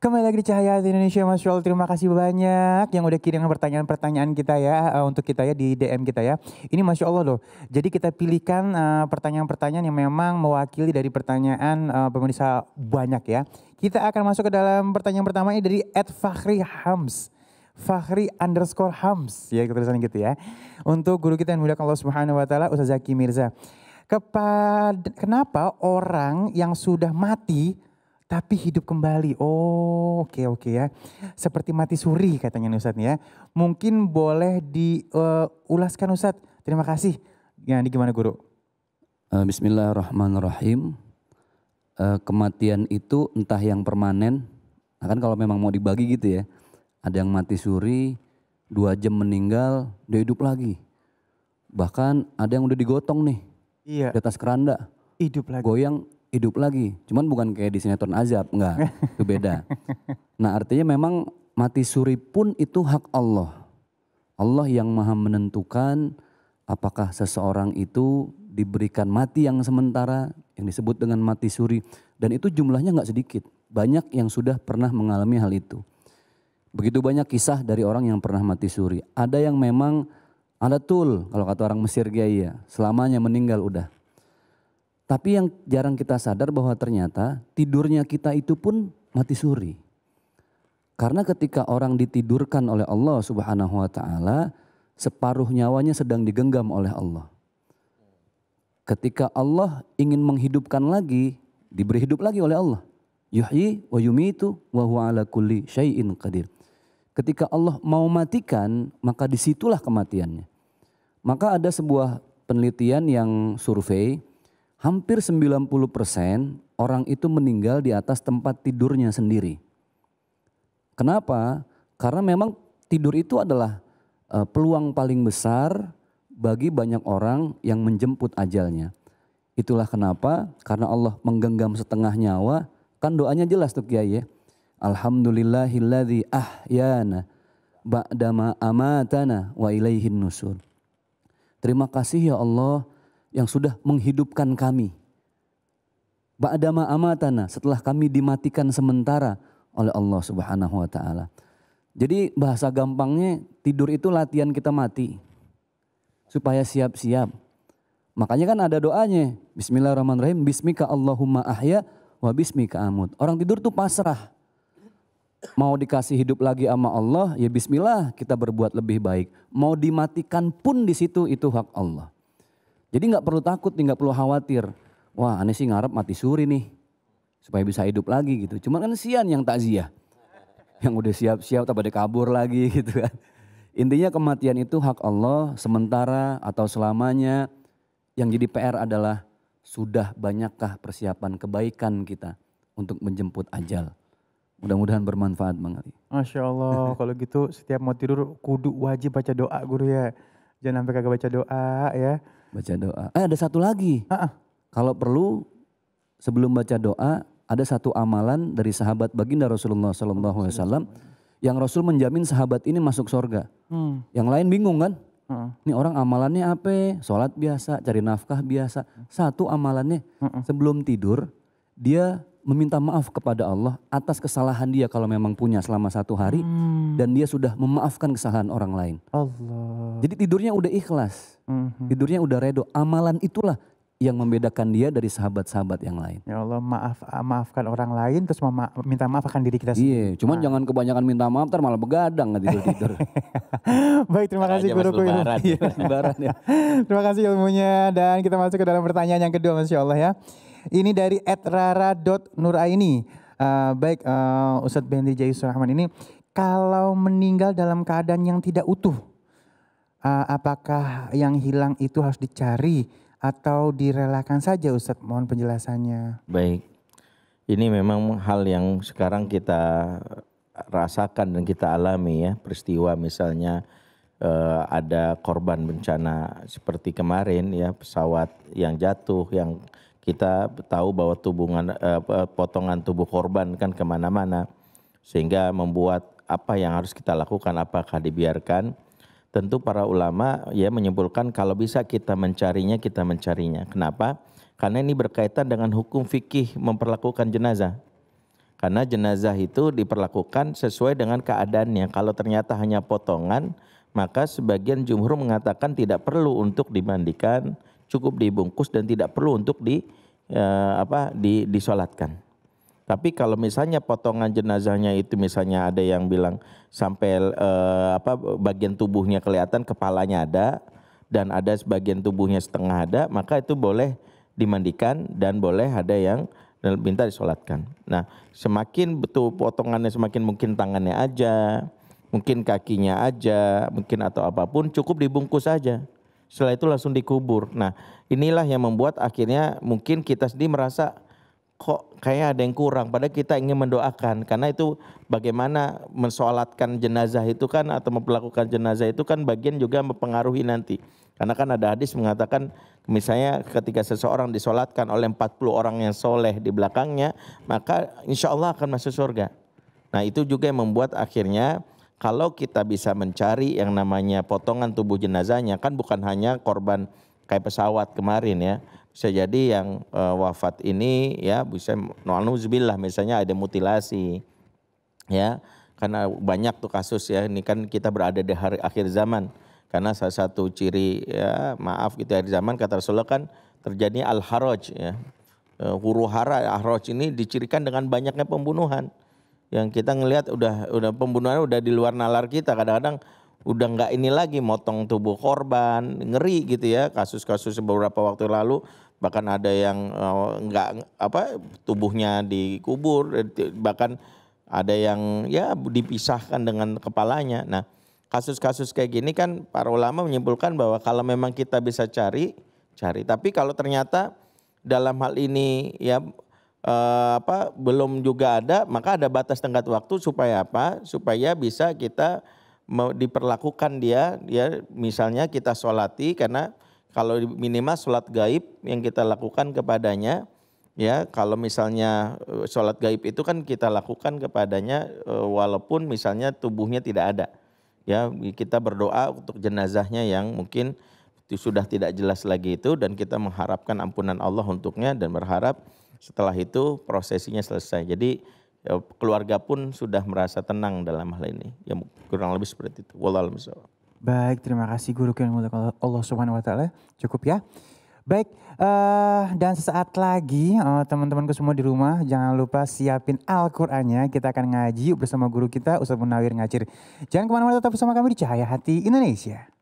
Kembali lagi di Cahaya Indonesia Mas Yol, terima kasih banyak yang udah kirim pertanyaan-pertanyaan kita ya uh, untuk kita ya di DM kita ya. Ini Masya Allah loh, jadi kita pilihkan eh, pertanyaan-pertanyaan uh, yang memang mewakili dari pertanyaan uh, pemirsa banyak ya. Kita akan masuk ke dalam pertanyaan pertama ini dari Ed Fakhri Hams. Fakhri underscore Hams ya tulisannya gitu ya. Untuk guru kita yang mulia Allah Subhanahu wa taala Ustaz Zaki Mirza. Kepada kenapa orang yang sudah mati tapi hidup kembali. Oh, oke okay, oke okay ya. Seperti mati suri katanya Ustaz ya. Mungkin boleh diulaskan eh, uh, Ustaz. Terima kasih. Ya, ini gimana Guru? Eh, bismillahirrahmanirrahim. Uh, kematian itu entah yang permanen, nah kan kalau memang mau dibagi gitu ya. Ada yang mati suri, dua jam meninggal, dia hidup lagi. Bahkan ada yang udah digotong nih. Iya. Di atas keranda. Hidup lagi. Goyang hidup lagi. Cuman bukan kayak di sinetron azab, enggak. Itu beda. Nah artinya memang mati suri pun itu hak Allah. Allah yang maha menentukan apakah seseorang itu diberikan mati yang sementara yang disebut dengan mati suri. Dan itu jumlahnya enggak sedikit. Banyak yang sudah pernah mengalami hal itu. Begitu banyak kisah dari orang yang pernah mati suri. Ada yang memang ada tul kalau kata orang Mesir Gaya selamanya meninggal udah. Tapi yang jarang kita sadar bahwa ternyata tidurnya kita itu pun mati suri. Karena ketika orang ditidurkan oleh Allah Subhanahu wa taala, separuh nyawanya sedang digenggam oleh Allah. Ketika Allah ingin menghidupkan lagi, diberi hidup lagi oleh Allah. Yuhyi wa yumitu wa huwa ala kulli syai'in qadir. Ketika Allah mau matikan, maka disitulah kematiannya. Maka ada sebuah penelitian yang survei hampir 90% orang itu meninggal di atas tempat tidurnya sendiri. Kenapa? Karena memang tidur itu adalah eh, peluang paling besar bagi banyak orang yang menjemput ajalnya. Itulah kenapa karena Allah menggenggam setengah nyawa, kan doanya jelas tuh Kiai ya. Alhamdulillahilladzi ahyana ba'dama amatana wa ilaihin nusur. Terima kasih ya Allah yang sudah menghidupkan kami. Ba'dama amatana, setelah kami dimatikan sementara oleh Allah Subhanahu wa taala. Jadi bahasa gampangnya tidur itu latihan kita mati supaya siap-siap. Makanya kan ada doanya, bismillahirrahmanirrahim, bismika Allahumma ahya wa bismika amut. Orang tidur tuh pasrah. Mau dikasih hidup lagi sama Allah, ya bismillah kita berbuat lebih baik. Mau dimatikan pun di situ itu hak Allah. Jadi nggak perlu takut, nggak perlu khawatir. Wah aneh sih ngarep mati suri nih. Supaya bisa hidup lagi gitu. Cuman kan sian yang takziah. Yang udah siap-siap tapi ada kabur lagi gitu kan. Intinya kematian itu hak Allah sementara atau selamanya. Yang jadi PR adalah sudah banyakkah persiapan kebaikan kita untuk menjemput ajal. Mudah-mudahan bermanfaat Bang Ali. Masya Allah, kalau gitu setiap mau tidur kudu wajib baca doa guru ya. Jangan sampai kagak baca doa ya. Baca doa. Eh ada satu lagi. Uh -uh. Kalau perlu sebelum baca doa ada satu amalan dari sahabat baginda Rasulullah saw yang Rasul menjamin sahabat ini masuk surga. Hmm. Yang lain bingung kan? Uh-uh. Ini orang amalannya apa? Sholat biasa, cari nafkah biasa. Satu amalannya uh-uh. sebelum tidur dia meminta maaf kepada Allah atas kesalahan dia kalau memang punya selama satu hari hmm. dan dia sudah memaafkan kesalahan orang lain. Allah. Jadi tidurnya udah ikhlas, hmm. tidurnya udah redo. Amalan itulah yang membedakan dia dari sahabat-sahabat yang lain. Ya Allah maaf ah, maafkan orang lain terus mama, minta maaf akan diri kita iya, sendiri. Iya, cuman nah. jangan kebanyakan minta maaf ntar malah begadang nggak tidur tidur. Baik terima kasih guruku ilmu. ya. terima kasih ilmunya dan kita masuk ke dalam pertanyaan yang kedua Masya Allah ya. Ini dari @rara.nuraini. Uh, eh, baik uh, Ustadz Bendi Jayus Rahman ini kalau meninggal dalam keadaan yang tidak utuh uh, apakah yang hilang itu harus dicari atau direlakan saja Ustadz mohon penjelasannya. Baik. Ini memang hal yang sekarang kita rasakan dan kita alami ya peristiwa misalnya uh, ada korban bencana seperti kemarin ya pesawat yang jatuh yang kita tahu bahwa tubungan, eh, potongan tubuh korban kan kemana-mana, sehingga membuat apa yang harus kita lakukan, apakah dibiarkan? Tentu para ulama ya menyimpulkan kalau bisa kita mencarinya, kita mencarinya. Kenapa? Karena ini berkaitan dengan hukum fikih memperlakukan jenazah. Karena jenazah itu diperlakukan sesuai dengan keadaannya. Kalau ternyata hanya potongan, maka sebagian jumhur mengatakan tidak perlu untuk dimandikan, cukup dibungkus dan tidak perlu untuk di eh, apa di, disolatkan. Tapi kalau misalnya potongan jenazahnya itu misalnya ada yang bilang sampai eh, apa bagian tubuhnya kelihatan, kepalanya ada dan ada sebagian tubuhnya setengah ada, maka itu boleh dimandikan dan boleh ada yang minta disolatkan. Nah, semakin betul potongannya semakin mungkin tangannya aja, mungkin kakinya aja, mungkin atau apapun cukup dibungkus aja setelah itu langsung dikubur. Nah, inilah yang membuat akhirnya mungkin kita sendiri merasa kok kayak ada yang kurang. Padahal kita ingin mendoakan karena itu bagaimana mensolatkan jenazah itu kan atau memperlakukan jenazah itu kan bagian juga mempengaruhi nanti. Karena kan ada hadis mengatakan misalnya ketika seseorang disolatkan oleh 40 orang yang soleh di belakangnya, maka insya Allah akan masuk surga. Nah itu juga yang membuat akhirnya kalau kita bisa mencari yang namanya potongan tubuh jenazahnya kan bukan hanya korban kayak pesawat kemarin ya bisa jadi yang e, wafat ini ya bisa nuzubillah misalnya ada mutilasi ya karena banyak tuh kasus ya ini kan kita berada di hari akhir zaman karena salah satu ciri ya maaf gitu di zaman kata Rasulullah kan terjadi al haraj ya eh, huru hara al haraj ini dicirikan dengan banyaknya pembunuhan yang kita ngelihat udah udah pembunuhan udah di luar nalar kita kadang-kadang udah nggak ini lagi motong tubuh korban ngeri gitu ya kasus-kasus beberapa waktu lalu bahkan ada yang eh, nggak apa tubuhnya dikubur eh, bahkan ada yang ya dipisahkan dengan kepalanya nah kasus-kasus kayak gini kan para ulama menyimpulkan bahwa kalau memang kita bisa cari cari tapi kalau ternyata dalam hal ini ya uh, apa belum juga ada, maka ada batas tenggat waktu supaya apa? Supaya bisa kita diperlakukan dia, ya misalnya kita sholati karena kalau minimal sholat gaib yang kita lakukan kepadanya, ya kalau misalnya eh, sholat gaib itu kan kita lakukan kepadanya eh, walaupun misalnya tubuhnya tidak ada, ya kita berdoa untuk jenazahnya yang mungkin sudah tidak jelas lagi itu dan kita mengharapkan ampunan Allah untuknya dan berharap setelah itu prosesinya selesai. Jadi ya, keluarga pun sudah merasa tenang dalam hal ini. Ya kurang lebih seperti itu. Wallahualam Baik, terima kasih guru yang Allah Subhanahu wa taala. Cukup ya. Baik, uh, dan sesaat lagi uh, teman-temanku semua di rumah jangan lupa siapin Al-Qur'annya. Kita akan ngaji bersama guru kita Ustaz Munawir Ngacir. Jangan kemana-mana tetap bersama kami di Cahaya Hati Indonesia.